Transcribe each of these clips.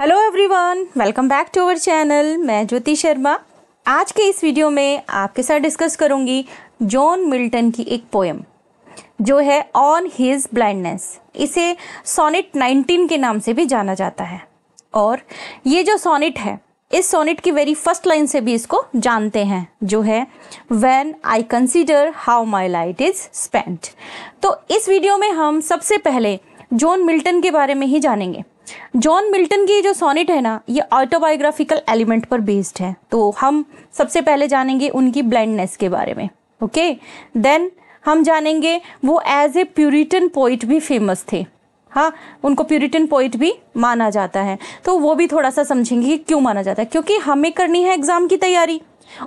Hello everyone welcome back to our channel मैं ज्योति शर्मा आज के इस वीडियो में आपके साथ डिस्कस करूंगी जॉन मिल्टन की एक पोएम जो है ऑन हिज ब्लाइंडनेस इसे सोनेट 19 के नाम से भी जाना जाता है और ये जो सोनेट है इस सोनेट की वेरी फर्स्ट लाइन से भी इसको जानते हैं जो है when I consider how my light is spent तो इस वीडियो में हम सबसे पहले जॉन मिल्टन के बारे में ही जानेंगे जॉन मिल्टन की जो सोनेट है ना ये ऑटोबायोग्राफिकल एलिमेंट पर बेस्ड है तो हम सबसे पहले जानेंगे उनकी ब्लाइंडनेस के बारे में ओके okay? देन हम जानेंगे वो एज ए प्यूरिटन पोइट भी फेमस थे हाँ उनको प्यूरिटन पोइट भी माना जाता है तो वो भी थोड़ा सा समझेंगे कि क्यों माना जाता है क्योंकि हमें करनी है एग्ज़ाम की तैयारी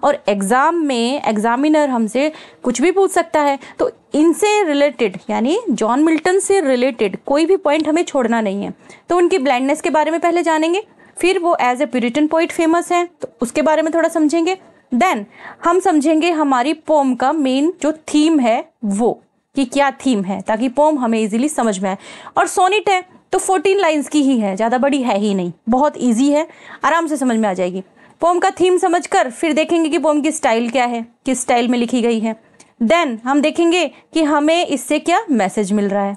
और एग्ज़ाम में एग्ज़ामिनर हमसे कुछ भी पूछ सकता है तो इनसे रिलेटेड यानी जॉन मिल्टन से रिलेटेड कोई भी पॉइंट हमें छोड़ना नहीं है तो उनकी ब्लाइंडनेस के बारे में पहले जानेंगे फिर वो as a Puritan poet famous हैं तो उसके बारे में थोड़ा समझेंगे देन हम समझेंगे हमारी पोम का मेन जो थीम है वो कि क्या थीम है ताकि पोम हमें इजीली समझ में आए और सोनिट है तो 14 लाइंस की ही है ज़्यादा बड़ी है ही नहीं बहुत इजी है आराम से समझ में आ जाएगी पोम का थीम समझकर फिर देखेंगे कि पोम की स्टाइल क्या है किस स्टाइल में लिखी गई है देन हम देखेंगे कि हमें इससे क्या मैसेज मिल रहा है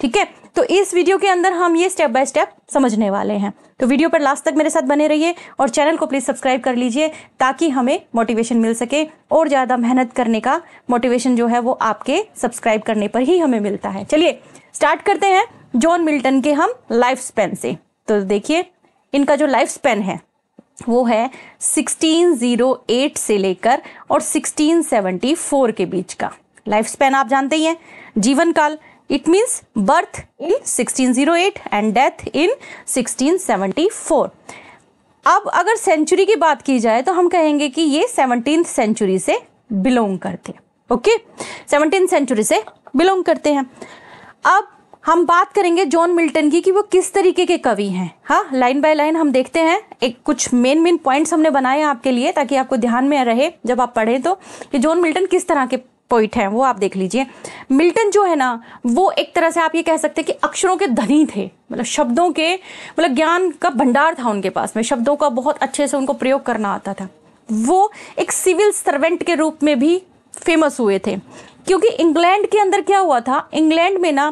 ठीक है तो इस वीडियो के अंदर हम ये स्टेप बाय स्टेप समझने वाले हैं तो वीडियो पर लास्ट तक मेरे साथ बने रहिए और चैनल को प्लीज़ सब्सक्राइब कर लीजिए ताकि हमें मोटिवेशन मिल सके और ज़्यादा मेहनत करने का मोटिवेशन जो है वो आपके सब्सक्राइब करने पर ही हमें मिलता है चलिए स्टार्ट करते हैं जॉन मिल्टन के हम लाइफ स्पेन से तो देखिए इनका जो लाइफ स्पेन है वो है 1608 से लेकर और 1674 के बीच का लाइफ स्पेन आप जानते ही हैं जीवन काल it means birth in 1608 and death in 1674 अब अगर सेंचुरी की बात की जाए तो हम कहेंगे कि ये सेवनटीन सेंचुरी से बिलोंग करते हैं ओके सेवनटीन सेंचुरी से बिलोंग करते हैं अब हम बात करेंगे जॉन मिल्टन की कि वो किस तरीके के कवि हैं हाँ लाइन बाय लाइन हम देखते हैं एक कुछ मेन मेन पॉइंट्स हमने बनाए हैं आपके लिए ताकि आपको ध्यान में रहे जब आप पढ़ें तो कि जॉन मिल्टन किस तरह के पोइट हैं वो आप देख लीजिए मिल्टन जो है ना वो एक तरह से आप ये कह सकते हैं कि अक्षरों के धनी थे मतलब शब्दों के मतलब ज्ञान का भंडार था उनके पास में शब्दों का बहुत अच्छे से उनको प्रयोग करना आता था वो एक सिविल सर्वेंट के रूप में भी फेमस हुए थे क्योंकि इंग्लैंड के अंदर क्या हुआ था इंग्लैंड में ना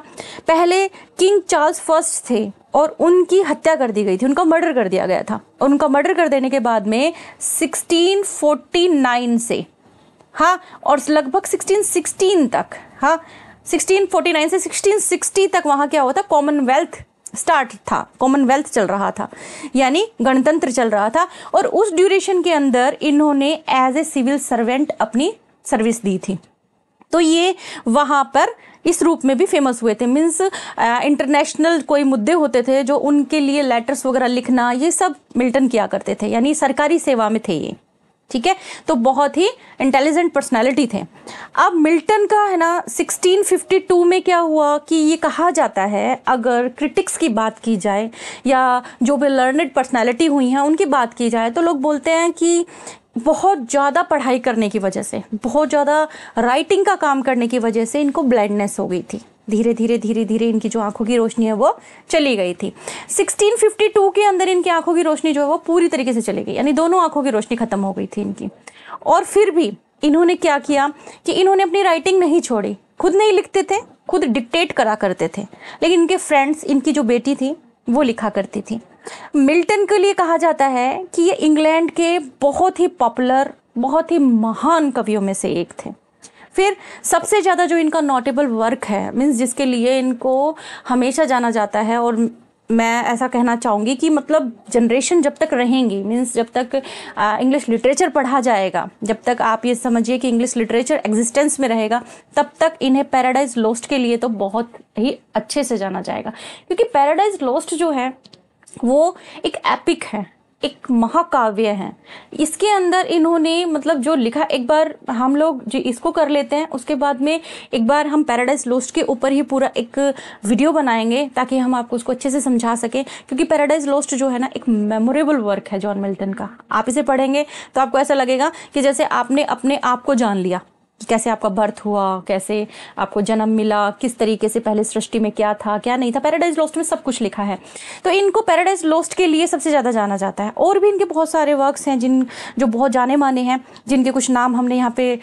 पहले किंग चार्ल्स फर्स्ट थे और उनकी हत्या कर दी गई थी उनका मर्डर कर दिया गया था और उनका मर्डर कर देने के बाद में 1649 से हाँ और लगभग 1616 तक हाँ 1649 से 1660 तक वहाँ क्या हुआ था कॉमनवेल्थ स्टार्ट था कॉमनवेल्थ चल रहा था यानी गणतंत्र चल रहा था और उस ड्यूरेशन के अंदर इन्होंने एज ए सिविल सर्वेंट अपनी सर्विस दी थी तो ये वहाँ पर इस रूप में भी फेमस हुए थे मीन्स इंटरनेशनल uh, कोई मुद्दे होते थे जो उनके लिए लेटर्स वगैरह लिखना ये सब मिल्टन किया करते थे यानी सरकारी सेवा में थे ये ठीक है तो बहुत ही इंटेलिजेंट पर्सनैलिटी थे अब मिल्टन का है ना 1652 में क्या हुआ कि ये कहा जाता है अगर क्रिटिक्स की बात की जाए या जो भी लर्नड पर्सनैलिटी हुई हैं उनकी बात की जाए तो लोग बोलते हैं कि बहुत ज़्यादा पढ़ाई करने की वजह से बहुत ज़्यादा राइटिंग का काम करने की वजह से इनको ब्लाइंडनेस हो गई थी धीरे धीरे धीरे धीरे इनकी जो आंखों की रोशनी है वो चली गई थी 1652 के अंदर इनकी आंखों की रोशनी जो है वो पूरी तरीके से चली गई यानी दोनों आंखों की रोशनी खत्म हो गई थी इनकी और फिर भी इन्होंने क्या किया कि इन्होंने अपनी राइटिंग नहीं छोड़ी खुद नहीं लिखते थे खुद डिक्टेट करा करते थे लेकिन इनके फ्रेंड्स इनकी जो बेटी थी वो लिखा करती थी मिल्टन के लिए कहा जाता है कि ये इंग्लैंड के बहुत ही पॉपुलर बहुत ही महान कवियों में से एक थे फिर सबसे ज़्यादा जो इनका नोटेबल वर्क है मीन्स जिसके लिए इनको हमेशा जाना जाता है और मैं ऐसा कहना चाहूँगी कि मतलब जनरेशन जब तक रहेंगी मीन्स जब तक इंग्लिश लिटरेचर पढ़ा जाएगा जब तक आप ये समझिए कि इंग्लिश लिटरेचर एग्जिस्टेंस में रहेगा तब तक इन्हें पैराडाइज लॉस्ट के लिए तो बहुत ही अच्छे से जाना जाएगा क्योंकि पैराडाइज लॉस्ट जो है वो एक एपिक है एक महाकाव्य है इसके अंदर इन्होंने मतलब जो लिखा एक बार हम लोग जो इसको कर लेते हैं उसके बाद में एक बार हम पैराडाइज लोस्ट के ऊपर ही पूरा एक वीडियो बनाएंगे ताकि हम आपको उसको अच्छे से समझा सकें क्योंकि पैराडाइज लोस्ट जो है ना एक मेमोरेबल वर्क है जॉन मिल्टन का आप इसे पढ़ेंगे तो आपको ऐसा लगेगा कि जैसे आपने अपने आप को जान लिया कैसे आपका बर्थ हुआ कैसे आपको जन्म मिला किस तरीके से पहले सृष्टि में क्या था क्या नहीं था पैराडाइज लॉस्ट में सब कुछ लिखा है तो इनको पैराडाइज लॉस्ट के लिए सबसे ज़्यादा जाना जाता है और भी इनके बहुत सारे वर्क्स हैं जिन जो बहुत जाने माने हैं जिनके कुछ नाम हमने यहाँ पे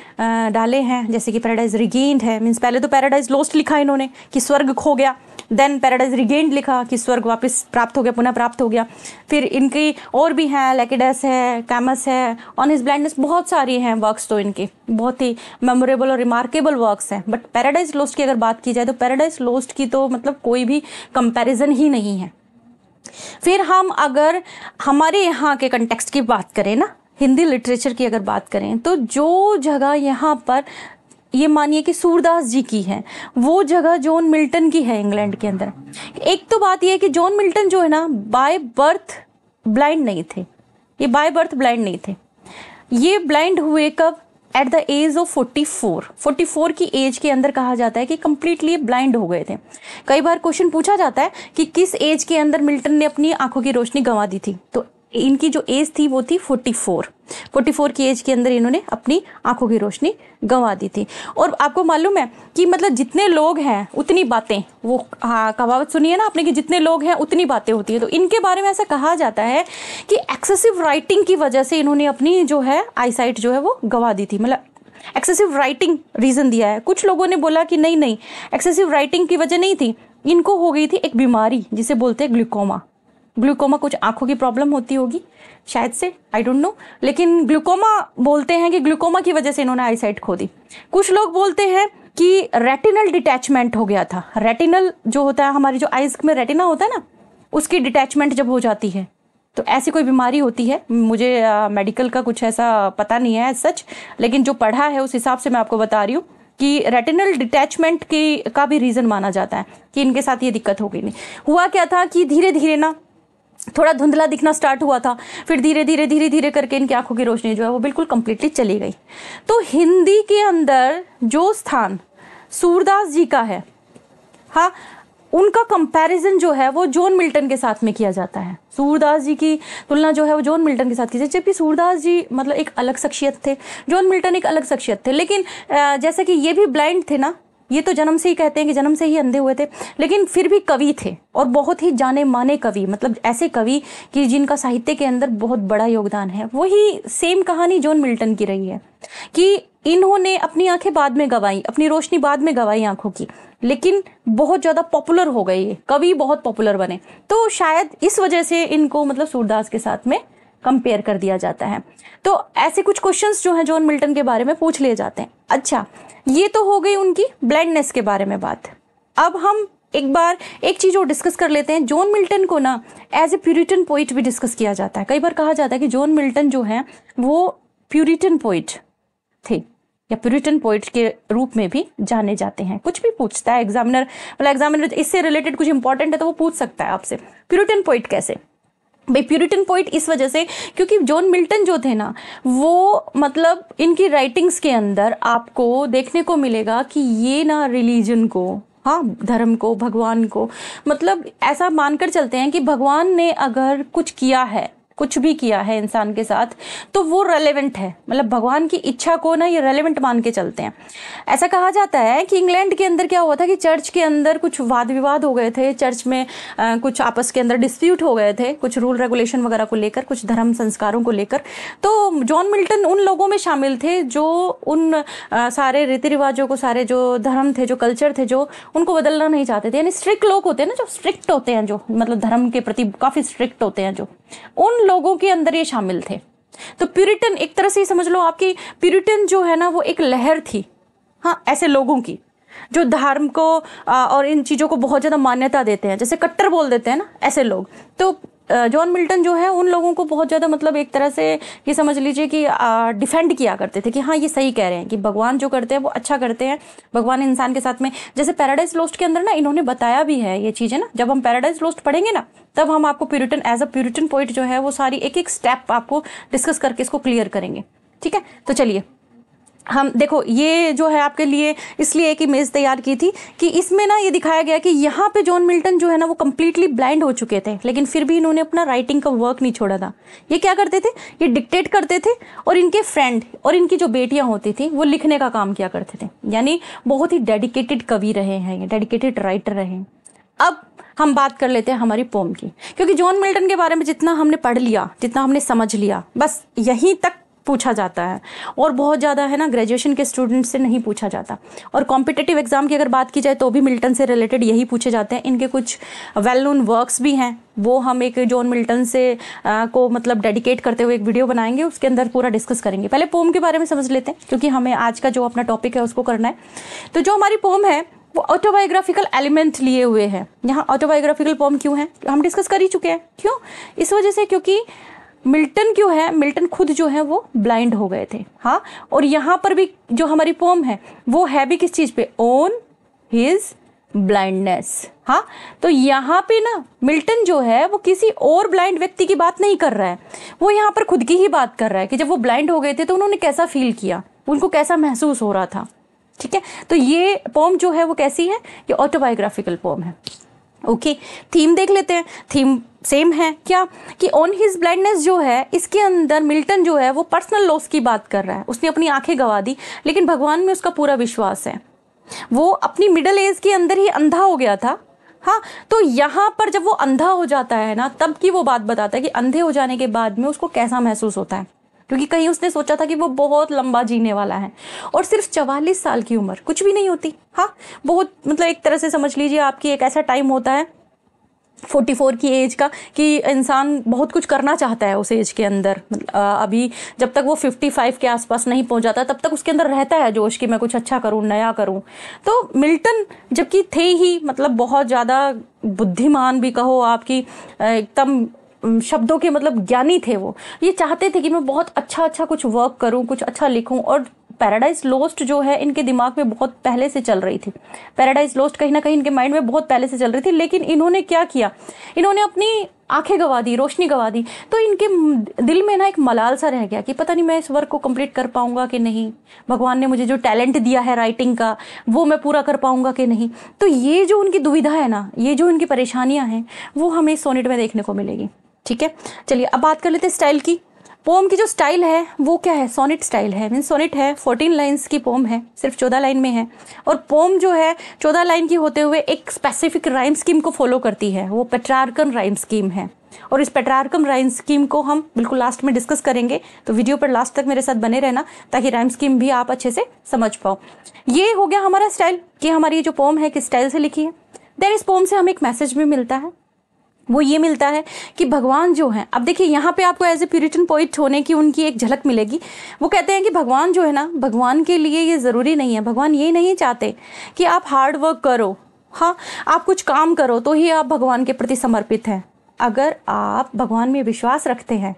डाले हैं जैसे कि पैराडाइज रिगेंड है मीन्स पहले तो पैराडाइज लॉस्ट लिखा इन्होंने कि स्वर्ग खो गया देन पैराडाइज रिगेंड लिखा कि स्वर्ग वापस प्राप्त हो गया पुनः प्राप्त हो गया फिर इनकी और भी हैं लेकेडस है कैमस है ऑन हिज ब्लाइंडनेस बहुत सारी हैं वर्क्स तो इनके बहुत ही मेमोरेबल और रिमार्केबल वर्क्स हैं बट पैराडाइज लोस्ट की अगर बात की जाए तो पैराडाइज लोस्ट की तो मतलब कोई भी कंपेरिजन ही नहीं है फिर हम अगर हमारे यहाँ के कंटेक्सट की बात करें ना हिंदी लिटरेचर की अगर बात करें तो जो जगह यहाँ पर ये मानिए कि सूरदास जी की है वो जगह जॉन मिल्टन की है इंग्लैंड के अंदर एक तो बात यह है कि जॉन मिल्टन जो है ना बाय बर्थ ब्लाइंड नहीं थे ये बाय बर्थ ब्लाइंड नहीं थे ये ब्लाइंड हुए कब at the age of 44 four की एज के अंदर कहा जाता है कि कंप्लीटली ब्लाइंड हो गए थे कई बार क्वेश्चन पूछा जाता है कि किस एज के अंदर मिल्टन ने अपनी आंखों की रोशनी गंवा दी थी तो इनकी जो एज थी वो थी 44 44 की एज के अंदर इन्होंने अपनी आंखों की रोशनी गंवा दी थी और आपको मालूम है कि मतलब जितने लोग हैं उतनी बातें वो हाँ कहावत सुनिए ना आपने कि जितने लोग हैं उतनी बातें होती हैं तो इनके बारे में ऐसा कहा जाता है कि एक्सेसिव राइटिंग की वजह से इन्होंने अपनी जो है आईसाइट जो है वो गंवा दी थी मतलब एक्सेसिव राइटिंग रीज़न दिया है कुछ लोगों ने बोला कि नहीं नहीं एक्सेसिव राइटिंग की वजह नहीं थी इनको हो गई थी एक बीमारी जिसे बोलते हैं ग्लूकोमा ग्लूकोमा कुछ आंखों की प्रॉब्लम होती होगी शायद से आई डोंट नो लेकिन ग्लूकोमा बोलते हैं कि ग्लूकोमा की वजह से इन्होंने आईसाइट खो दी कुछ लोग बोलते हैं कि रेटिनल डिटैचमेंट हो गया था रेटिनल जो होता है हमारी जो आइज में रेटिना होता है ना उसकी डिटैचमेंट जब हो जाती है तो ऐसी कोई बीमारी होती है मुझे आ, मेडिकल का कुछ ऐसा पता नहीं है सच लेकिन जो पढ़ा है उस हिसाब से मैं आपको बता रही हूँ कि रेटिनल डिटैचमेंट की का भी रीज़न माना जाता है कि इनके साथ ये दिक्कत हो गई नहीं हुआ क्या था कि धीरे धीरे ना थोड़ा धुंधला दिखना स्टार्ट हुआ था फिर धीरे धीरे धीरे धीरे करके इनकी आंखों की रोशनी जो है वो बिल्कुल कम्प्लीटली चली गई तो हिंदी के अंदर जो स्थान सूरदास जी का है हाँ उनका कंपैरिजन जो है वो जॉन मिल्टन के साथ में किया जाता है सूरदास जी की तुलना जो है वो जॉन मिल्टन के साथ की जाती है जबकि सूरदास जी मतलब एक अलग शख्सियत थे जॉन मिल्टन एक अलग शख्सियत थे लेकिन जैसा कि ये भी ब्लाइंड थे ना ये तो जन्म से ही कहते हैं कि जन्म से ही अंधे हुए थे लेकिन फिर भी कवि थे और बहुत ही जाने माने कवि मतलब ऐसे कवि कि जिनका साहित्य के अंदर बहुत बड़ा योगदान है वही सेम कहानी जॉन मिल्टन की रही है कि इन्होंने अपनी आंखें बाद में गवाई अपनी रोशनी बाद में गवाई आंखों की लेकिन बहुत ज़्यादा पॉपुलर हो गए ये कवि बहुत पॉपुलर बने तो शायद इस वजह से इनको मतलब सूरदास के साथ में कंपेयर कर दिया जाता है तो ऐसे कुछ क्वेश्चंस जो हैं जॉन मिल्टन के बारे में पूछ लिए जाते हैं अच्छा ये तो हो गई उनकी ब्लाइंडनेस के बारे में बात अब हम एक बार एक चीज़ और डिस्कस कर लेते हैं जॉन मिल्टन को ना एज ए प्यूरिटन पोइट भी डिस्कस किया जाता है कई बार कहा जाता है कि जॉन मिल्टन जो है वो प्यूरिटन पोइट थे या प्यूरिटन पोइट के रूप में भी जाने जाते हैं कुछ भी पूछता है एग्जामिनर मतलब एग्जामिनर इससे रिलेटेड कुछ इंपॉर्टेंट है तो वो पूछ सकता है आपसे प्यूरिटन पोइट कैसे प्यूरिटन पोइट इस वजह से क्योंकि जॉन मिल्टन जो थे ना वो मतलब इनकी राइटिंग्स के अंदर आपको देखने को मिलेगा कि ये ना रिलीजन को हाँ धर्म को भगवान को मतलब ऐसा मानकर चलते हैं कि भगवान ने अगर कुछ किया है कुछ भी किया है इंसान के साथ तो वो रेलेवेंट है मतलब भगवान की इच्छा को ना ये रेलेवेंट मान के चलते हैं ऐसा कहा जाता है कि इंग्लैंड के अंदर क्या हुआ था कि चर्च के अंदर कुछ वाद विवाद हो गए थे चर्च में आ, कुछ आपस के अंदर डिस्प्यूट हो गए थे कुछ रूल रेगुलेशन वगैरह को लेकर कुछ धर्म संस्कारों को लेकर तो जॉन मिल्टन उन लोगों में शामिल थे जो उन आ, सारे रीति रिवाजों को सारे जो धर्म थे जो कल्चर थे जो उनको बदलना नहीं चाहते थे यानी स्ट्रिक्ट लोग होते हैं ना जो स्ट्रिक्ट होते हैं जो मतलब धर्म के प्रति काफ़ी स्ट्रिक्ट होते हैं जो उन लोगों के अंदर ये शामिल थे तो प्यूरिटन एक तरह से समझ लो आपकी प्यूरिटन जो है ना वो एक लहर थी हाँ ऐसे लोगों की जो धर्म को और इन चीज़ों को बहुत ज़्यादा मान्यता देते हैं जैसे कट्टर बोल देते हैं ना ऐसे लोग तो जॉन मिल्टन जो है उन लोगों को बहुत ज़्यादा मतलब एक तरह से ये समझ लीजिए कि डिफेंड किया करते थे कि हाँ ये सही कह रहे हैं कि भगवान जो करते हैं वो अच्छा करते हैं भगवान इंसान के साथ में जैसे पैराडाइज लोस्ट के अंदर ना इन्होंने बताया भी है ये चीज़ें ना जब हम पैराडाइज लोस्ट पढ़ेंगे ना तब हम आपको Puritan as a Puritan point जो है वो सारी एक एक स्टेप आपको डिस्कस करके इसको क्लियर करेंगे ठीक है तो चलिए हम देखो ये जो है आपके लिए इसलिए एक इमेज तैयार की थी कि इसमें ना ये दिखाया गया कि यहाँ पे जॉन मिल्टन जो है ना वो कम्प्लीटली ब्लाइंड हो चुके थे लेकिन फिर भी इन्होंने अपना राइटिंग का वर्क नहीं छोड़ा था ये क्या करते थे ये डिक्टेट करते थे और इनके फ्रेंड और इनकी जो बेटियाँ होती थी वो लिखने का काम किया करते थे यानी बहुत ही डेडिकेटेड कवि रहे हैं डेडिकेटेड राइटर रहे हैं अब हम बात कर लेते हैं हमारी पोम की क्योंकि जॉन मिल्टन के बारे में जितना हमने पढ़ लिया जितना हमने समझ लिया बस यहीं तक पूछा जाता है और बहुत ज़्यादा है ना ग्रेजुएशन के स्टूडेंट से नहीं पूछा जाता और कॉम्पिटेटिव एग्ज़ाम की अगर बात की जाए तो भी मिल्टन से रिलेटेड यही पूछे जाते हैं इनके कुछ वेल नोन वर्क्स भी हैं वो हम एक जॉन मिल्टन से आ, को मतलब डेडिकेट करते हुए एक वीडियो बनाएंगे उसके अंदर पूरा डिस्कस करेंगे पहले पोम के बारे में समझ लेते हैं क्योंकि हमें आज का जो अपना टॉपिक है उसको करना है तो जो हमारी पोम है वो ऑटोबायोग्राफिकल एलिमेंट लिए हुए हैं यहाँ ऑटोबायोग्राफिकल पोम क्यों है हम डिस्कस कर ही चुके हैं क्यों इस वजह से क्योंकि मिल्टन क्यों है मिल्टन खुद जो है वो ब्लाइंड हो गए थे हाँ और यहाँ पर भी जो हमारी पोम है वो है भी किस चीज़ पे ओन हिज ब्लाइंडनेस हाँ तो यहाँ पे ना मिल्टन जो है वो किसी और ब्लाइंड व्यक्ति की बात नहीं कर रहा है वो यहाँ पर खुद की ही बात कर रहा है कि जब वो ब्लाइंड हो गए थे तो उन्होंने कैसा फील किया उनको कैसा महसूस हो रहा था ठीक है तो ये पोम जो है वो कैसी है ये ऑटोबायोग्राफिकल पोम है ओके थीम देख लेते हैं थीम सेम है क्या कि ऑन हिज ब्लाइंडनेस जो है इसके अंदर मिल्टन जो है वो पर्सनल लॉस की बात कर रहा है उसने अपनी आंखें गवा दी लेकिन भगवान में उसका पूरा विश्वास है वो अपनी मिडल एज के अंदर ही अंधा हो गया था हाँ तो यहाँ पर जब वो अंधा हो जाता है ना तब की वो बात बताता है कि अंधे हो जाने के बाद में उसको कैसा महसूस होता है क्योंकि कहीं उसने सोचा था कि वो बहुत लंबा जीने वाला है और सिर्फ चवालीस साल की उम्र कुछ भी नहीं होती हाँ बहुत मतलब एक तरह से समझ लीजिए आपकी एक ऐसा टाइम होता है 44 की एज का कि इंसान बहुत कुछ करना चाहता है उस एज के अंदर मतलब, अभी जब तक वो 55 के आसपास नहीं पहुंच जाता तब तक उसके अंदर रहता है जोश कि मैं कुछ अच्छा करूं नया करूं तो मिल्टन जबकि थे ही मतलब बहुत ज़्यादा बुद्धिमान भी कहो आपकी एकदम शब्दों के मतलब ज्ञानी थे वो ये चाहते थे कि मैं बहुत अच्छा अच्छा कुछ वर्क करूँ कुछ अच्छा लिखूँ और पैराडाइज लोस्ट जो है इनके दिमाग में बहुत पहले से चल रही थी पैराडाइज लोस्ट कहीं ना कहीं इनके माइंड में बहुत पहले से चल रही थी लेकिन इन्होंने क्या किया इन्होंने अपनी आंखें गवा दी रोशनी गवा दी तो इनके दिल में ना एक मलाल सा रह गया कि पता नहीं मैं इस वर्क को कंप्लीट कर पाऊंगा कि नहीं भगवान ने मुझे जो टैलेंट दिया है राइटिंग का वो मैं पूरा कर पाऊंगा कि नहीं तो ये जो उनकी दुविधा है ना ये जो इनकी परेशानियाँ हैं वो हमें सोनेट में देखने को मिलेगी ठीक है चलिए अब बात कर लेते हैं स्टाइल की पोम की जो स्टाइल है वो क्या है सोनेट स्टाइल है मीन सोनेट है फोर्टीन लाइन्स की पोम है सिर्फ चौदह लाइन में है और पोम जो है चौदह लाइन की होते हुए एक स्पेसिफिक राइम स्कीम को फॉलो करती है वो पेट्रार्कन राइम स्कीम है और इस पेट्रार्कम राइम स्कीम को हम बिल्कुल लास्ट में डिस्कस करेंगे तो वीडियो पर लास्ट तक मेरे साथ बने रहना ताकि राइम स्कीम भी आप अच्छे से समझ पाओ ये हो गया हमारा स्टाइल कि हमारी जो पोम है किस स्टाइल से लिखी है देन इस पोम से हमें एक मैसेज भी मिलता है वो ये मिलता है कि भगवान जो हैं अब देखिए यहाँ पे आपको एज ए प्यूरिटन पोइट होने की उनकी एक झलक मिलेगी वो कहते हैं कि भगवान जो है ना भगवान के लिए ये ज़रूरी नहीं है भगवान ये नहीं चाहते कि आप हार्ड वर्क करो हाँ आप कुछ काम करो तो ही आप भगवान के प्रति समर्पित हैं अगर आप भगवान में विश्वास रखते हैं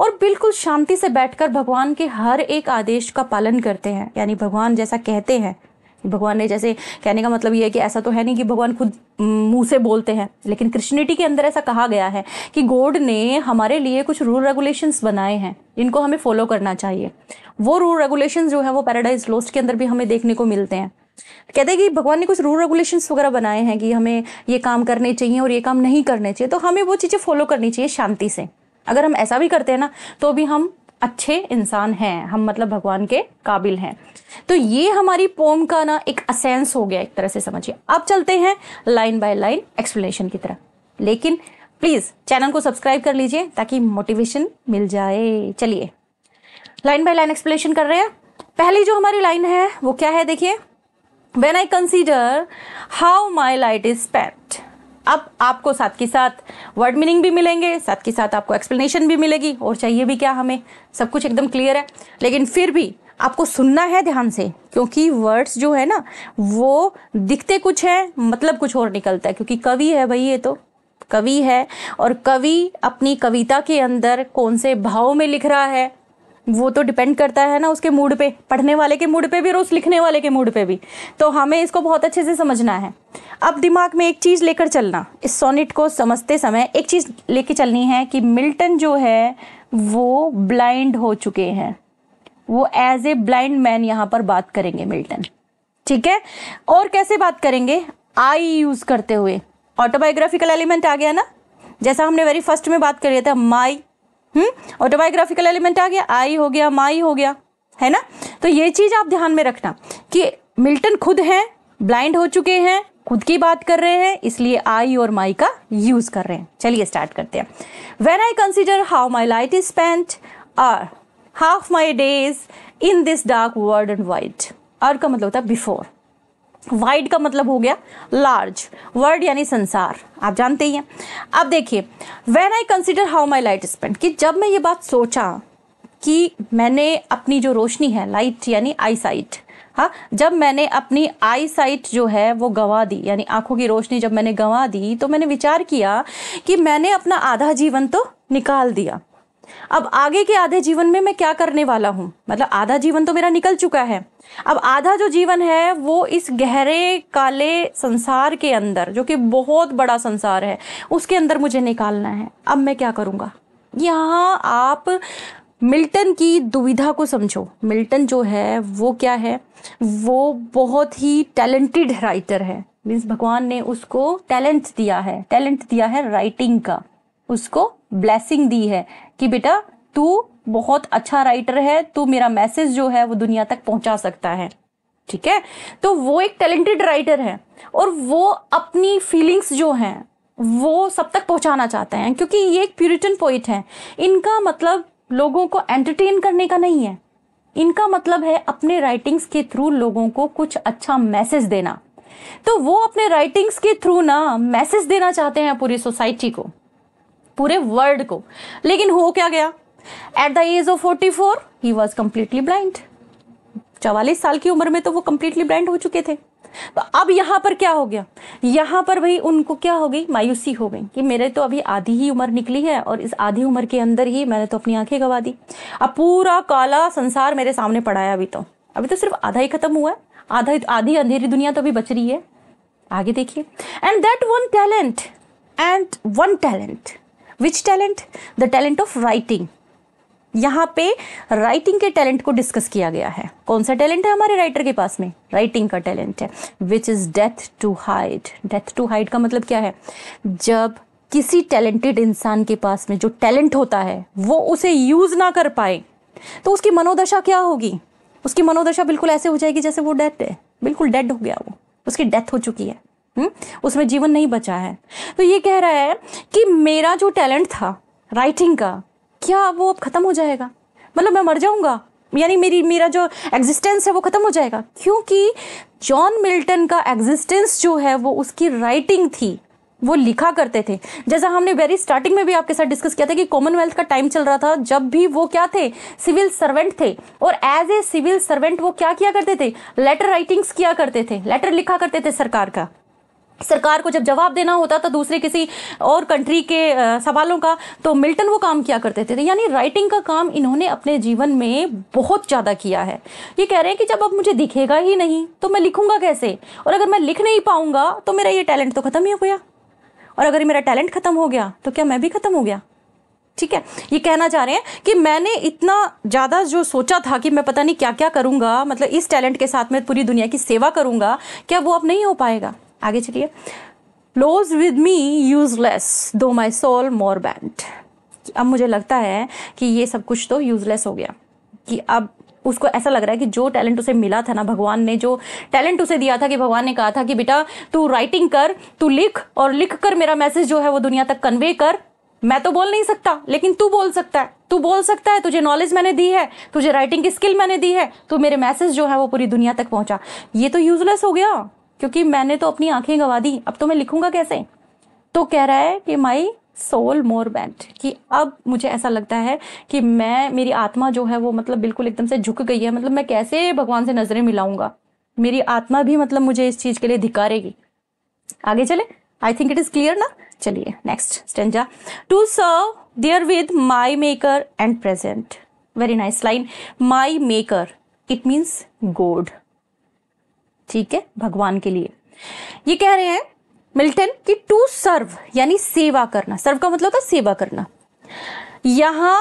और बिल्कुल शांति से बैठकर भगवान के हर एक आदेश का पालन करते हैं यानी भगवान जैसा कहते हैं भगवान ने जैसे कहने का मतलब ये है कि ऐसा तो है नहीं कि भगवान खुद मुंह से बोलते हैं लेकिन क्रिश्चनिटी के अंदर ऐसा कहा गया है कि गॉड ने हमारे लिए कुछ रूल रेगुलेशंस बनाए हैं जिनको हमें फॉलो करना चाहिए वो रूल रेगुलेशंस जो है वो पैराडाइज लोस्ट के अंदर भी हमें देखने को मिलते हैं कहते हैं कि भगवान ने कुछ रूल रेगुलेशंस वगैरह बनाए हैं कि हमें ये काम करने चाहिए और ये काम नहीं करने चाहिए तो हमें वो चीज़ें फॉलो करनी चाहिए शांति से अगर हम ऐसा भी करते हैं ना तो भी हम अच्छे इंसान हैं हम मतलब भगवान के काबिल हैं तो ये हमारी पोम का ना एक असेंस हो गया एक तरह से समझिए अब चलते हैं लाइन बाय लाइन एक्सप्लेनेशन की तरह लेकिन प्लीज़ चैनल को सब्सक्राइब कर लीजिए ताकि मोटिवेशन मिल जाए चलिए लाइन बाय लाइन एक्सप्लेनेशन कर रहे हैं पहली जो हमारी लाइन है वो क्या है देखिए when I consider how my light is spent अब आपको साथ के साथ वर्ड मीनिंग भी मिलेंगे साथ के साथ आपको एक्सप्लेनेशन भी मिलेगी और चाहिए भी क्या हमें सब कुछ एकदम क्लियर है लेकिन फिर भी आपको सुनना है ध्यान से क्योंकि वर्ड्स जो है ना वो दिखते कुछ हैं मतलब कुछ और निकलता है क्योंकि कवि है भाई ये तो कवि है और कवि अपनी कविता के अंदर कौन से भाव में लिख रहा है वो तो डिपेंड करता है ना उसके मूड पे पढ़ने वाले के मूड पे भी और उस लिखने वाले के मूड पे भी तो हमें इसको बहुत अच्छे से समझना है अब दिमाग में एक चीज़ लेकर चलना इस सोनेट को समझते समय एक चीज़ लेके चलनी है कि मिल्टन जो है वो ब्लाइंड हो चुके हैं वो एज ए ब्लाइंड मैन यहाँ पर बात करेंगे मिल्टन ठीक है और कैसे बात करेंगे आई यूज़ करते हुए ऑटोबायोग्राफिकल एलिमेंट आ गया ना जैसा हमने वेरी फर्स्ट में बात करी था माई ऑटोबायोग्राफिकल एलिमेंट आ गया आई हो गया माई हो गया है ना तो ये चीज़ आप ध्यान में रखना कि मिल्टन खुद हैं ब्लाइंड हो चुके हैं खुद की बात कर रहे हैं इसलिए आई और माई का यूज कर रहे हैं चलिए स्टार्ट करते हैं when I consider how my light is spent ere half my days in this dark world and wide ere का मतलब होता है बिफोर वाइड का मतलब हो गया लार्ज वर्ड यानी संसार आप जानते ही हैं अब देखिए when I consider how my light spend कि जब मैं ये बात सोचा कि मैंने अपनी जो रोशनी है लाइट यानी आई साइट हाँ जब मैंने अपनी आई साइट जो है वो गंवा दी यानी आंखों की रोशनी जब मैंने गंवा दी तो मैंने विचार किया कि मैंने अपना आधा जीवन तो निकाल दिया अब आगे के आधे जीवन में मैं क्या करने वाला हूँ मतलब आधा जीवन तो मेरा निकल चुका है अब आधा जो जीवन है वो इस गहरे काले संसार के अंदर जो कि बहुत बड़ा संसार है उसके अंदर मुझे निकालना है अब मैं क्या करूँगा यहाँ आप मिल्टन की दुविधा को समझो मिल्टन जो है वो क्या है वो बहुत ही टैलेंटेड राइटर है मीन्स भगवान ने उसको टैलेंट दिया है टैलेंट दिया है राइटिंग का उसको ब्लेसिंग दी है कि बेटा तू बहुत अच्छा राइटर है तू मेरा मैसेज जो है वो दुनिया तक पहुंचा सकता है ठीक है तो वो एक टैलेंटेड राइटर है और वो अपनी फीलिंग्स जो हैं वो सब तक पहुंचाना चाहते हैं क्योंकि ये एक प्यूरिटन पोइट हैं इनका मतलब लोगों को एंटरटेन करने का नहीं है इनका मतलब है अपने राइटिंग्स के थ्रू लोगों को कुछ अच्छा मैसेज देना तो वो अपने राइटिंग्स के थ्रू ना मैसेज देना चाहते हैं पूरी सोसाइटी को पूरे वर्ल्ड को लेकिन हो क्या गया at the age of forty four he was completely blind चवालीस साल की उम्र में तो वो कंप्लीटली ब्लाइंड हो चुके थे तो अब यहाँ पर क्या हो गया यहाँ पर भाई उनको क्या हो गई मायूसी हो गई कि मेरे तो अभी आधी ही उम्र निकली है और इस आधी उम्र के अंदर ही मैंने तो अपनी आंखें गवा दी अब पूरा काला संसार मेरे सामने पड़ा है अभी तो अभी तो सिर्फ आधा ही खत्म हुआ है आधा आधी अंधेरी दुनिया तो अभी बच रही है आगे देखिए and that one talent and one talent which talent the talent of writing यहाँ पे राइटिंग के टैलेंट को डिस्कस किया गया है कौन सा टैलेंट है हमारे राइटर के पास में राइटिंग का टैलेंट है which is death to hide death to hide का मतलब क्या है जब किसी टैलेंटेड इंसान के पास में जो टैलेंट होता है वो उसे यूज़ ना कर पाए तो उसकी मनोदशा क्या होगी उसकी मनोदशा बिल्कुल ऐसे हो जाएगी जैसे वो डेथ है बिल्कुल डेड हो गया वो उसकी डेथ हो चुकी है हुँ? हम्म? उसमें जीवन नहीं बचा है तो ये कह रहा है कि मेरा जो टैलेंट था राइटिंग का क्या वो अब ख़त्म हो जाएगा मतलब मैं मर जाऊँगा यानी मेरी मेरा जो एग्जिस्टेंस है वो ख़त्म हो जाएगा क्योंकि जॉन मिल्टन का एग्जिस्टेंस जो है वो उसकी राइटिंग थी वो लिखा करते थे जैसा हमने वेरी स्टार्टिंग में भी आपके साथ डिस्कस किया था कि कॉमनवेल्थ का टाइम चल रहा था जब भी वो क्या थे सिविल सर्वेंट थे और एज ए सिविल सर्वेंट वो क्या किया करते थे लेटर राइटिंग्स किया करते थे लेटर लिखा करते थे सरकार का सरकार को जब जवाब देना होता था दूसरे किसी और कंट्री के सवालों का तो मिल्टन वो काम किया करते थे यानी राइटिंग का काम इन्होंने अपने जीवन में बहुत ज़्यादा किया है ये कह रहे हैं कि जब अब मुझे दिखेगा ही नहीं तो मैं लिखूंगा कैसे और अगर मैं लिख नहीं पाऊंगा तो मेरा ये टैलेंट तो ख़त्म ही हो गया और अगर मेरा टैलेंट ख़त्म हो गया तो क्या मैं भी ख़त्म हो गया ठीक है ये कहना चाह रहे हैं कि मैंने इतना ज़्यादा जो सोचा था कि मैं पता नहीं क्या क्या करूँगा मतलब इस टैलेंट के साथ मैं पूरी दुनिया की सेवा करूँगा क्या वो अब नहीं हो पाएगा आगे चलिए क्लोज विद मी यूजलेस दो माई सोल मोर बैंड अब मुझे लगता है कि ये सब कुछ तो यूजलेस हो गया कि अब उसको ऐसा लग रहा है कि जो टैलेंट उसे मिला था ना भगवान ने जो टैलेंट उसे दिया था कि भगवान ने कहा था कि बेटा तू राइटिंग कर तू लिख और लिख कर मेरा मैसेज जो है वो दुनिया तक कन्वे कर मैं तो बोल नहीं सकता लेकिन तू बोल सकता है तू बोल सकता है तुझे नॉलेज मैंने दी है तुझे राइटिंग की स्किल मैंने दी है तो मेरे मैसेज जो है वो पूरी दुनिया तक पहुंचा ये तो यूजलेस हो गया क्योंकि मैंने तो अपनी आंखें गंवा दी अब तो मैं लिखूंगा कैसे तो कह रहा है कि माई सोल मोर बैंड कि अब मुझे ऐसा लगता है कि मैं मेरी आत्मा जो है वो मतलब बिल्कुल एकदम से झुक गई है मतलब मैं कैसे भगवान से नजरें मिलाऊंगा मेरी आत्मा भी मतलब मुझे इस चीज के लिए धिकारेगी आगे चले I think it is clear ना चलिए next stanza to serve therewith my maker and present very nice line my maker it means God ठीक है भगवान के लिए ये कह रहे हैं मिल्टन कि टू सर्व यानी सेवा करना सर्व का मतलब था सेवा करना यहां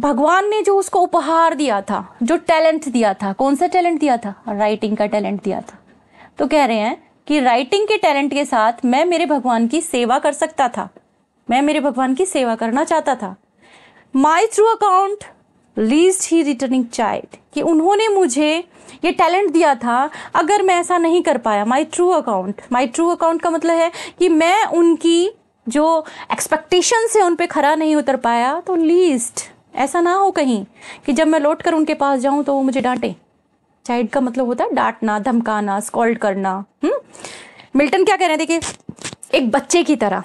भगवान ने जो उसको उपहार दिया था जो टैलेंट दिया था कौन सा टैलेंट दिया था राइटिंग का टैलेंट दिया था तो कह रहे हैं कि राइटिंग के टैलेंट के साथ मैं मेरे भगवान की सेवा कर सकता था मैं मेरे भगवान की सेवा करना चाहता था my true account lest he returning chide कि उन्होंने मुझे ये टैलेंट दिया था अगर मैं ऐसा नहीं कर पाया my true account my true account का मतलब है कि मैं उनकी जो एक्सपेक्टेशन से उन पर खरा नहीं उतर पाया तो लीस्ट ऐसा ना हो कहीं कि जब मैं लौट कर उनके पास जाऊँ तो वो मुझे डांटें चाइल्ड का मतलब होता है डांटना धमकाना स्कॉल्ड करना हुँ? हम्म? मिल्टन क्या कह रहे हैं देखिए एक बच्चे की तरह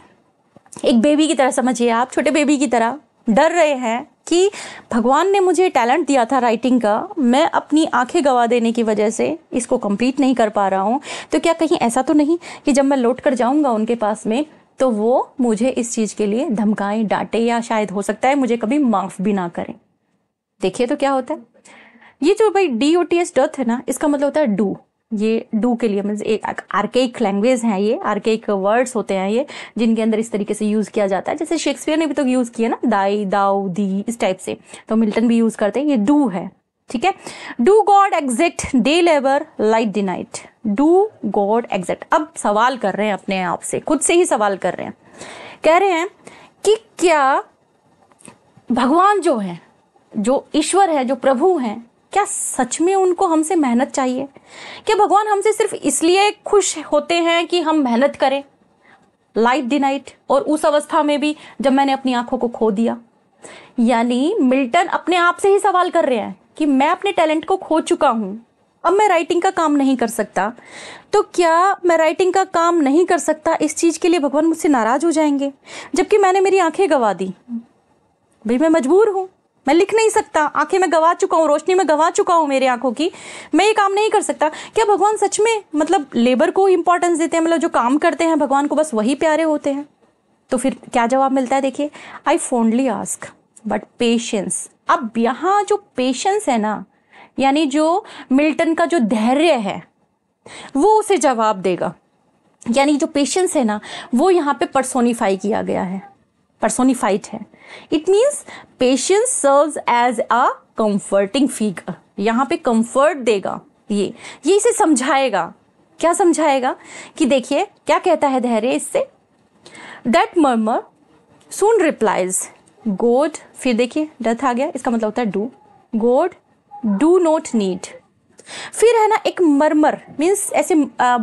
एक बेबी की तरह समझिए आप छोटे बेबी की तरह डर रहे हैं कि भगवान ने मुझे टैलेंट दिया था राइटिंग का मैं अपनी आंखें गवा देने की वजह से इसको कंप्लीट नहीं कर पा रहा हूँ तो क्या कहीं ऐसा तो नहीं कि जब मैं लौट कर जाऊँगा उनके पास में तो वो मुझे इस चीज़ के लिए धमकाएं डांटे या शायद हो सकता है मुझे कभी माफ़ भी ना करें देखिए तो क्या होता है ये जो भाई डी ओ टी एस डर्थ है ना इसका मतलब होता है डू ये डू के लिए मीन्स एक आर्केक लैंग्वेज हैं ये आर्केक वर्ड्स होते हैं ये जिनके अंदर इस तरीके से यूज़ किया जाता है जैसे शेक्सपियर ने भी तो यूज़ किया ना दाई दाउ दी इस टाइप से तो मिल्टन भी यूज़ करते हैं ये डू है ठीक है doth God exact day labour light denied doth God exact अब सवाल कर रहे हैं अपने आप से खुद से ही सवाल कर रहे हैं कह रहे हैं कि क्या भगवान जो है जो ईश्वर है जो प्रभु हैं क्या सच में उनको हमसे मेहनत चाहिए क्या भगवान हमसे सिर्फ इसलिए खुश होते हैं कि हम मेहनत करें लाइट दी नाइट और उस अवस्था में भी जब मैंने अपनी आंखों को खो दिया यानी मिल्टन अपने आप से ही सवाल कर रहे हैं कि मैं अपने टैलेंट को खो चुका हूँ अब मैं राइटिंग का काम नहीं कर सकता तो क्या मैं राइटिंग का काम नहीं कर सकता इस चीज़ के लिए भगवान मुझसे नाराज़ हो जाएंगे जबकि मैंने मेरी आंखें गंवा दी भाई मैं मजबूर हूँ मैं लिख नहीं सकता आंखें मैं गवा चुका हूँ रोशनी में गवा चुका हूँ मेरी आंखों की मैं ये काम नहीं कर सकता क्या भगवान सच में मतलब लेबर को इंपॉर्टेंस देते हैं मतलब जो काम करते हैं भगवान को बस वही प्यारे होते हैं तो फिर क्या जवाब मिलता है देखिए I fondly ask but patience अब यहाँ जो पेशेंस है ना यानी जो मिल्टन का जो धैर्य है वो उसे जवाब देगा यानी जो पेशेंस है ना वो यहाँ पे परसोनीफाई किया गया है पर्सोनिफाइड है it means patience serve as a comforting figure यहाँ पे कंफर्ट देगा ये ये इसे समझाएगा क्या समझाएगा कि देखिए क्या कहता है धैर्य इससे डेट मर्मर सुन रिप्लाइज गोड फिर देखिए डथ आ गया इसका मतलब होता है डू गोड डू नॉट नीड फिर है ना एक मरमर मीन्स ऐसे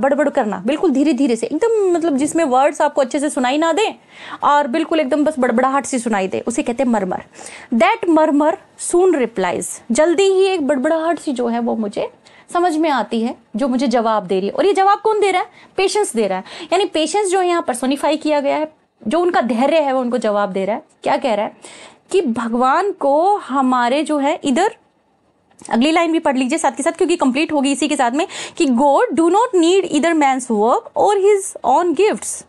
बड़बड़ करना बिल्कुल धीरे धीरे से एकदम मतलब जिसमें वर्ड्स आपको अच्छे से सुनाई ना दें और बिल्कुल एकदम बस बड़बड़ाहट से सुनाई दे उसे कहते हैं मरमर दैट मरमर सून रिप्लाइज जल्दी ही एक बड़बड़ाहट सी जो है वो मुझे समझ में आती है जो मुझे जवाब दे रही है और ये जवाब कौन दे रहा है पेशेंस दे रहा है यानी पेशेंस जो यहाँ सोनीफाई किया गया है जो उनका धैर्य है वो उनको जवाब दे रहा है क्या कह रहा है कि भगवान को हमारे जो है इधर अगली लाइन भी पढ़ लीजिए साथ के साथ क्योंकि कंप्लीट होगी इसी के साथ में कि God do not need either man's work और हिज ऑन गिफ्ट्स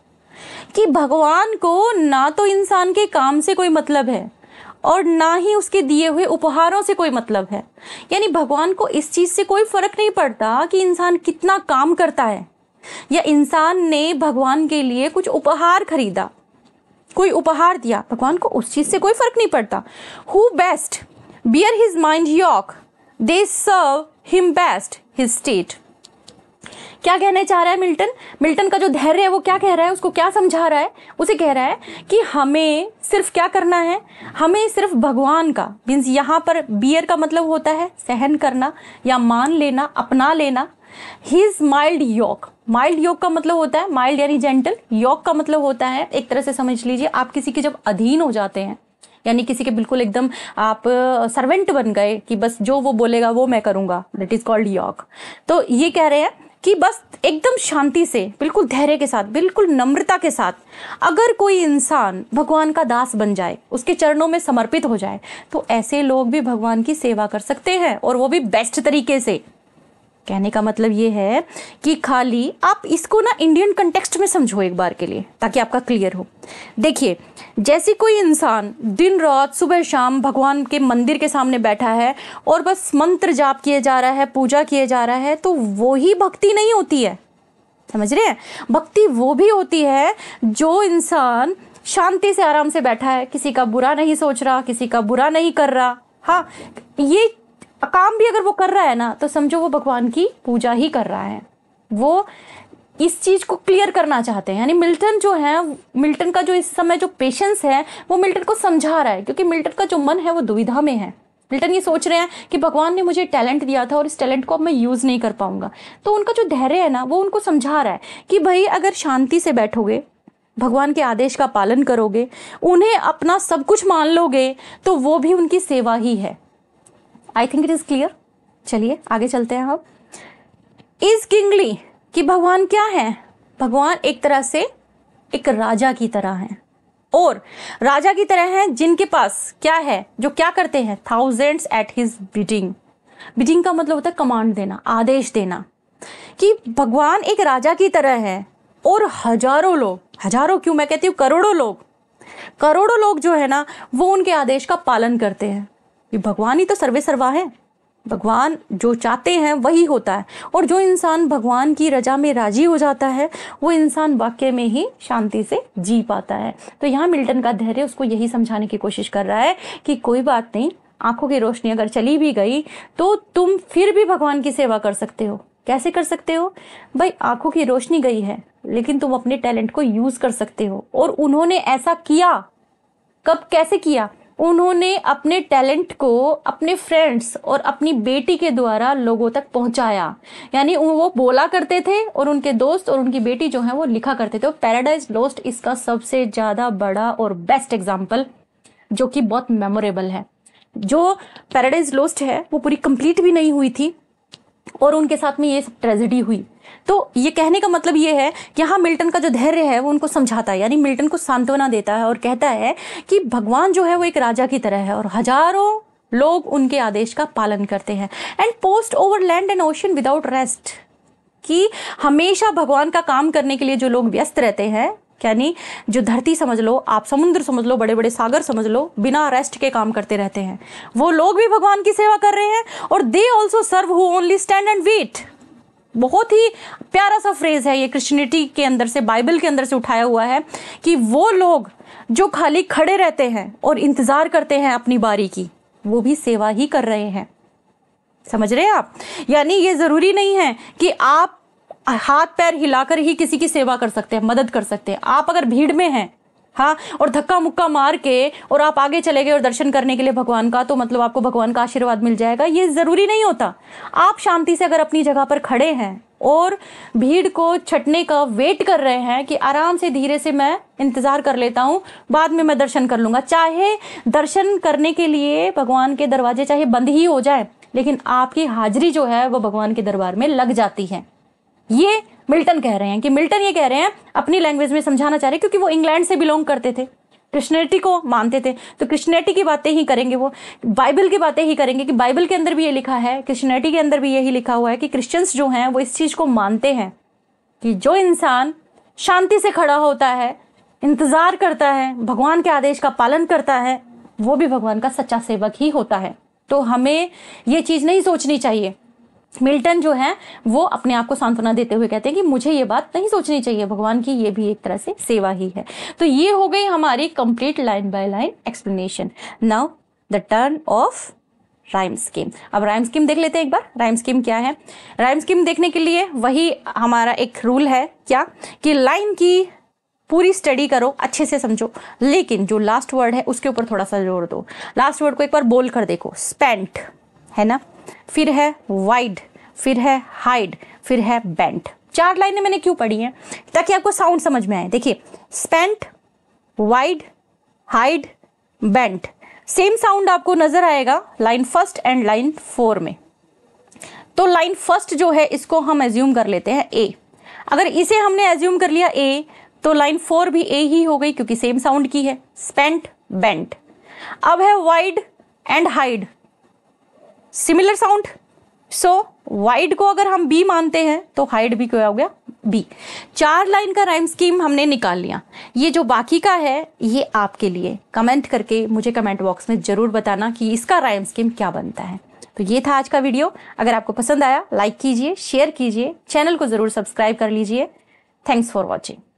कि भगवान को ना तो इंसान के काम से कोई मतलब है और ना ही उसके दिए हुए उपहारों से कोई मतलब है यानी भगवान को इस चीज़ से कोई फर्क नहीं पड़ता कि इंसान कितना काम करता है या इंसान ने भगवान के लिए कुछ उपहार खरीदा कोई उपहार दिया भगवान को उस चीज़ से कोई फर्क नहीं पड़ता who best bear his mild yoke they serve him best his state क्या कहने चाह रहा है मिल्टन मिल्टन का जो धैर्य है वो क्या कह रहा है उसको क्या समझा रहा है उसे कह रहा है कि हमें सिर्फ क्या करना है हमें सिर्फ भगवान का मीन्स यहाँ पर बियर का मतलब होता है सहन करना या मान लेना अपना लेना हीज माइल्ड योग माइल्ड योग का मतलब होता है माइल्ड यानी जेंटल योग का मतलब होता है एक तरह से समझ लीजिए आप किसी के जब अधीन हो जाते हैं यानी किसी के बिल्कुल एकदम आप सर्वेंट बन गए कि बस जो वो बोलेगा वो मैं करूँगा दैट इज़ कॉल्ड योग तो ये कह रहे हैं कि बस एकदम शांति से बिल्कुल धैर्य के साथ बिल्कुल नम्रता के साथ अगर कोई इंसान भगवान का दास बन जाए उसके चरणों में समर्पित हो जाए तो ऐसे लोग भी भगवान की सेवा कर सकते हैं और वो भी बेस्ट तरीके से कहने का मतलब ये है कि खाली आप इसको ना इंडियन कंटेक्सट में समझो एक बार के लिए ताकि आपका क्लियर हो देखिए जैसे कोई इंसान दिन रात सुबह शाम भगवान के मंदिर के सामने बैठा है और बस मंत्र जाप किए जा रहा है पूजा किए जा रहा है तो वो ही भक्ति नहीं होती है समझ रहे हैं भक्ति वो भी होती है जो इंसान शांति से आराम से बैठा है किसी का बुरा नहीं सोच रहा किसी का बुरा नहीं कर रहा हाँ ये काम भी अगर वो कर रहा है ना तो समझो वो भगवान की पूजा ही कर रहा है वो इस चीज़ को क्लियर करना चाहते हैं यानी मिल्टन जो है मिल्टन का जो इस समय जो पेशेंस है वो मिल्टन को समझा रहा है क्योंकि मिल्टन का जो मन है वो दुविधा में है मिल्टन ये सोच रहे हैं कि भगवान ने मुझे टैलेंट दिया था और इस टैलेंट को अब मैं यूज़ नहीं कर पाऊंगा तो उनका जो धैर्य है ना वो उनको समझा रहा है कि भाई अगर शांति से बैठोगे भगवान के आदेश का पालन करोगे उन्हें अपना सब कुछ मान लोगे तो वो भी उनकी सेवा ही है I think it is clear चलिए आगे चलते हैं हम इज किंगली कि भगवान क्या है भगवान एक तरह से एक राजा की तरह है और राजा की तरह हैं जिनके पास क्या है जो क्या करते हैं thousands at his bidding bidding का मतलब होता है कमांड देना आदेश देना कि भगवान एक राजा की तरह है और हजारों लोग हजारों क्यों मैं कहती हूँ करोड़ों लोग करोड़ों लोग जो है ना वो उनके आदेश का पालन करते हैं कि भगवान ही तो सर्वे सर्वा है भगवान जो चाहते हैं वही होता है और जो इंसान भगवान की रजा में राजी हो जाता है वो इंसान वाक्य में ही शांति से जी पाता है तो यहाँ मिल्टन का धैर्य उसको यही समझाने की कोशिश कर रहा है कि कोई बात नहीं आंखों की रोशनी अगर चली भी गई तो तुम फिर भी भगवान की सेवा कर सकते हो कैसे कर सकते हो भाई आंखों की रोशनी गई है लेकिन तुम अपने टैलेंट को यूज कर सकते हो और उन्होंने ऐसा किया कब कैसे किया उन्होंने अपने टैलेंट को अपने फ्रेंड्स और अपनी बेटी के द्वारा लोगों तक पहुंचाया यानी वो बोला करते थे और उनके दोस्त और उनकी बेटी जो है वो लिखा करते थे पैराडाइज लोस्ट इसका सबसे ज़्यादा बड़ा और बेस्ट एग्जाम्पल जो कि बहुत मेमोरेबल है जो पैराडाइज लोस्ट है वो पूरी कंप्लीट भी नहीं हुई थी और उनके साथ में ये सब ट्रेजिडी हुई तो ये कहने का मतलब ये है कि हाँ मिल्टन का जो धैर्य है वो उनको समझाता है यानी मिल्टन को सांत्वना देता है और कहता है कि भगवान जो है वो एक राजा की तरह है और हजारों लोग उनके आदेश का पालन करते हैं and post over land and ocean without rest कि हमेशा भगवान का काम करने के लिए जो लोग व्यस्त रहते हैं यानी जो धरती समझ लो आप समुद्र समझ लो बड़े बड़े सागर समझ लो बिना रेस्ट के काम करते रहते हैं वो लोग भी भगवान की सेवा कर रहे हैं और they also serve who only stand and wait बहुत ही प्यारा सा फ्रेज है ये क्रिश्चियनिटी के अंदर से बाइबल के अंदर से उठाया हुआ है कि वो लोग जो खाली खड़े रहते हैं और इंतज़ार करते हैं अपनी बारी की वो भी सेवा ही कर रहे हैं समझ रहे हैं आप यानी ये ज़रूरी नहीं है कि आप हाथ पैर हिलाकर ही किसी की सेवा कर सकते हैं मदद कर सकते हैं आप अगर भीड़ में हैं हाँ और धक्का मुक्का मार के और आप आगे चले गए और दर्शन करने के लिए भगवान का तो मतलब आपको भगवान का आशीर्वाद मिल जाएगा ये ज़रूरी नहीं होता आप शांति से अगर अपनी जगह पर खड़े हैं और भीड़ को छटने का वेट कर रहे हैं कि आराम से धीरे से मैं इंतज़ार कर लेता हूँ बाद में मैं दर्शन कर लूँगा चाहे दर्शन करने के लिए भगवान के दरवाजे चाहे बंद ही हो जाए लेकिन आपकी हाजिरी जो है वो भगवान के दरबार में लग जाती है ये मिल्टन कह रहे हैं कि मिल्टन ये कह रहे हैं अपनी लैंग्वेज में समझाना चाह रहे हैं क्योंकि वो इंग्लैंड से बिलोंग करते थे क्रिश्चियनिटी को मानते थे तो क्रिश्चनिटी की बातें ही करेंगे वो बाइबल की बातें ही करेंगे कि बाइबल के अंदर भी ये लिखा है क्रिश्चनिटी के अंदर भी यही लिखा हुआ है कि क्रिश्चियंस जो हैं वो इस चीज़ को मानते हैं कि जो इंसान शांति से खड़ा होता है इंतज़ार करता है भगवान के आदेश का पालन करता है वो भी भगवान का सच्चा सेवक ही होता है तो हमें ये चीज़ नहीं सोचनी चाहिए मिल्टन जो है वो अपने आप को सांत्वना देते हुए कहते हैं कि मुझे ये बात नहीं सोचनी चाहिए भगवान की ये भी एक तरह से सेवा ही है तो ये हो गई हमारी complete line by line explanation now the turn of rhyme scheme अब राइम स्कीम देख लेते हैं एक बार राइम स्कीम क्या है राइम स्कीम देखने के लिए वही हमारा एक रूल है क्या कि लाइन की पूरी स्टडी करो अच्छे से समझो लेकिन जो लास्ट वर्ड है उसके ऊपर थोड़ा सा जोर दो लास्ट वर्ड को एक बार बोल कर देखो स्पेंट है ना फिर है वाइड फिर है हाइड फिर है बेंट चार लाइनें मैंने क्यों पढ़ी हैं ताकि आपको साउंड समझ में आए देखिए spent wide hide bent same sound आपको नजर आएगा line first and line four में तो लाइन फर्स्ट जो है इसको हम एज्यूम कर लेते हैं ए अगर इसे हमने एज्यूम कर लिया ए तो लाइन फोर भी ए ही हो गई क्योंकि सेम साउंड की है स्पेंट बेंट अब है wide and hide similar sound so wide को अगर हम बी मानते हैं तो हाइट भी क्या हो गया बी चार लाइन का राइम स्कीम हमने निकाल लिया ये जो बाकी का है ये आपके लिए कमेंट करके मुझे कमेंट बॉक्स में ज़रूर बताना कि इसका राइम स्कीम क्या बनता है तो ये था आज का वीडियो अगर आपको पसंद आया लाइक कीजिए शेयर कीजिए चैनल को ज़रूर सब्सक्राइब कर लीजिए थैंक्स फॉर वॉचिंग